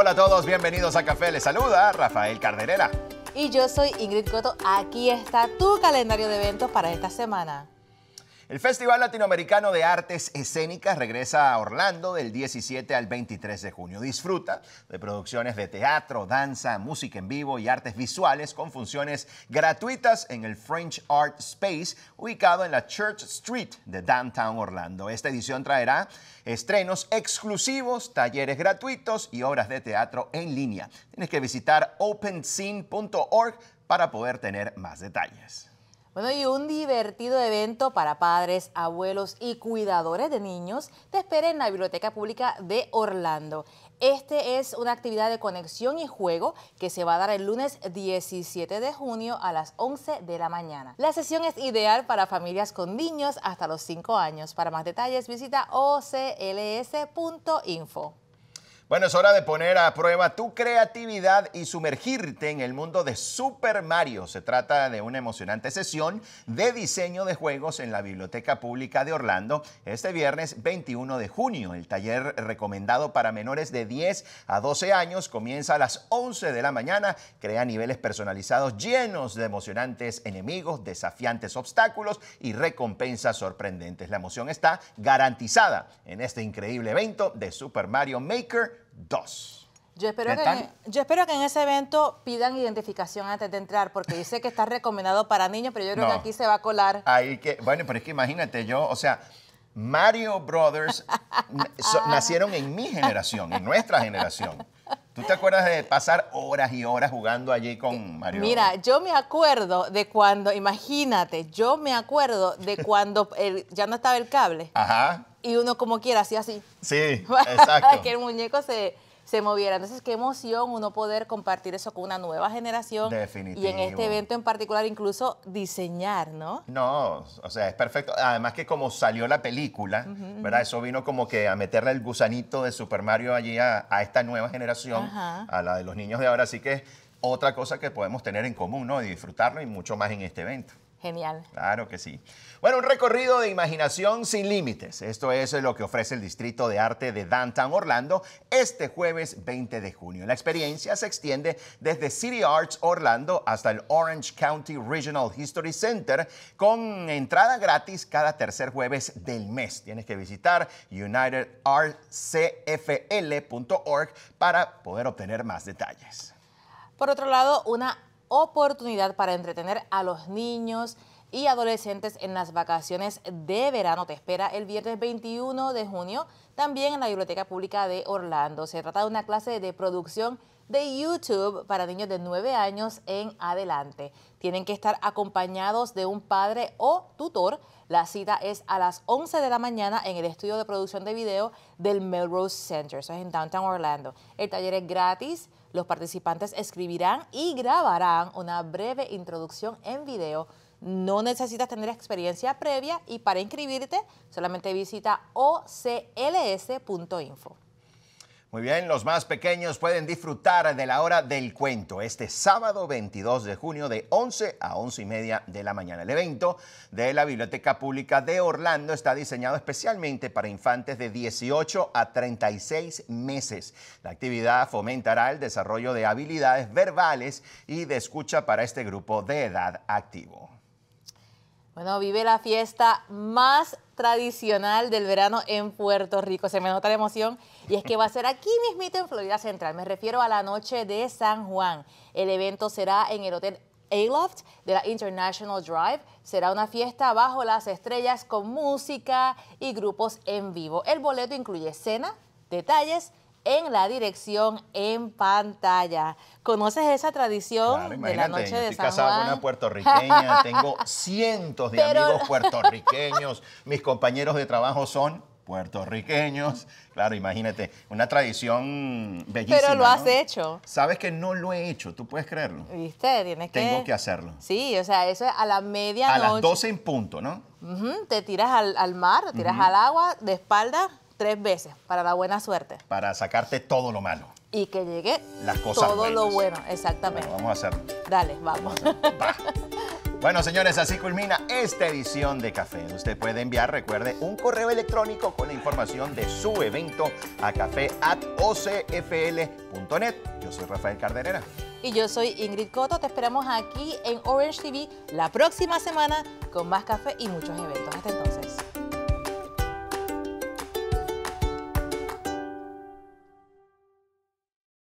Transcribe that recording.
Hola a todos, bienvenidos a Café. Les saluda Rafael Carderera. Y yo soy Ingrid Coto. Aquí está tu calendario de eventos para esta semana. El Festival Latinoamericano de Artes Escénicas regresa a Orlando del 17 al 23 de junio. Disfruta de producciones de teatro, danza, música en vivo y artes visuales con funciones gratuitas en el French Art Space ubicado en la Church Street de Downtown Orlando. Esta edición traerá estrenos exclusivos, talleres gratuitos y obras de teatro en línea. Tienes que visitar openscene.org para poder tener más detalles. Bueno, y un divertido evento para padres, abuelos y cuidadores de niños te espera en la Biblioteca Pública de Orlando. Este es una actividad de conexión y juego que se va a dar el lunes 17 de junio a las 11 de la mañana. La sesión es ideal para familias con niños hasta los 5 años. Para más detalles visita ocls.info. Bueno, es hora de poner a prueba tu creatividad y sumergirte en el mundo de Super Mario. Se trata de una emocionante sesión de diseño de juegos en la Biblioteca Pública de Orlando este viernes 21 de junio. El taller recomendado para menores de 10 a 12 años comienza a las 11 de la mañana. Crea niveles personalizados llenos de emocionantes enemigos, desafiantes obstáculos y recompensas sorprendentes. La emoción está garantizada en este increíble evento de Super Mario Maker dos. Yo espero, que en, yo espero que en ese evento pidan identificación antes de entrar, porque dice que está recomendado para niños, pero yo creo que aquí se va a colar. Ahí que, bueno, pero es que imagínate, yo, o sea, Mario Brothers nacieron en mi generación, en nuestra generación. ¿Tú te acuerdas de pasar horas y horas jugando allí con eh, Mario? Mira, yo me acuerdo de cuando, imagínate, yo me acuerdo de cuando ya no estaba el cable. Ajá. Y uno como quiera así, así. Sí, exacto. que el muñeco se se moviera. Entonces, qué emoción uno poder compartir eso con una nueva generación. Y en este evento en particular, incluso diseñar, ¿no? No, o sea, es perfecto. Además que como salió la película, ¿verdad? Eso vino como que a meterle el gusanito de Super Mario allí a, esta nueva generación, a la de los niños de ahora. Así que es otra cosa que podemos tener en común, ¿no? Y disfrutarlo y mucho más en este evento. Genial. Claro que sí. Bueno, un recorrido de imaginación sin límites. Esto es lo que ofrece el Distrito de Arte de Downtown Orlando este jueves 20 de junio. La experiencia se extiende desde City Arts Orlando hasta el Orange County Regional History Center con entrada gratis cada tercer jueves del mes. Tienes que visitar UnitedArtCFL.org para poder obtener más detalles. Por otro lado, una oportunidad para entretener a los niños y adolescentes en las vacaciones de verano. Te espera el viernes 21 de junio, también en la Biblioteca Pública de Orlando. Se trata de una clase de producción de YouTube para niños de 9 años en adelante. Tienen que estar acompañados de un padre o tutor. La cita es a las 11 de la mañana en el estudio de producción de video del Melrose Center, eso es en Downtown Orlando. El taller es gratis, los participantes escribirán y grabarán una breve introducción en video no necesitas tener experiencia previa y para inscribirte solamente visita ocls.info. Muy bien, los más pequeños pueden disfrutar de la hora del cuento este sábado 22 de junio de 11 a 11 y media de la mañana. El evento de la Biblioteca Pública de Orlando está diseñado especialmente para infantes de 18 a 36 meses. La actividad fomentará el desarrollo de habilidades verbales y de escucha para este grupo de edad activo. Bueno, vive la fiesta más tradicional del verano en Puerto Rico. Se me nota la emoción y es que va a ser aquí mismito en Florida Central. Me refiero a la noche de San Juan. El evento será en el Hotel Aloft de la International Drive. Será una fiesta bajo las estrellas con música y grupos en vivo. El boleto incluye cena, detalles en la dirección en pantalla. ¿Conoces esa tradición de la noche de estoy casado casada con una puertorriqueña, tengo cientos de amigos puertorriqueños, mis compañeros de trabajo son puertorriqueños. Claro, imagínate, una tradición bellísima. Pero lo has hecho. Sabes que no lo he hecho, tú puedes creerlo. ¿Viste? Tienes que. Tengo que hacerlo. Sí, o sea, eso es a la medianoche. A las 12 en punto, ¿no? Te tiras al, mar, te tiras al agua de espalda tres veces para la buena suerte. Para sacarte todo lo malo. Y que llegue Las cosas todo lo bueno, exactamente. vamos a hacerlo. Dale, vamos. Bueno, señores, así culmina esta edición de Café. Usted puede enviar, recuerde, un correo electrónico con la información de su evento a café café.ocfl.net. Yo soy Rafael Carderera. Y yo soy Ingrid Coto. Te esperamos aquí en Orange TV la próxima semana con más café y muchos eventos. Hasta entonces.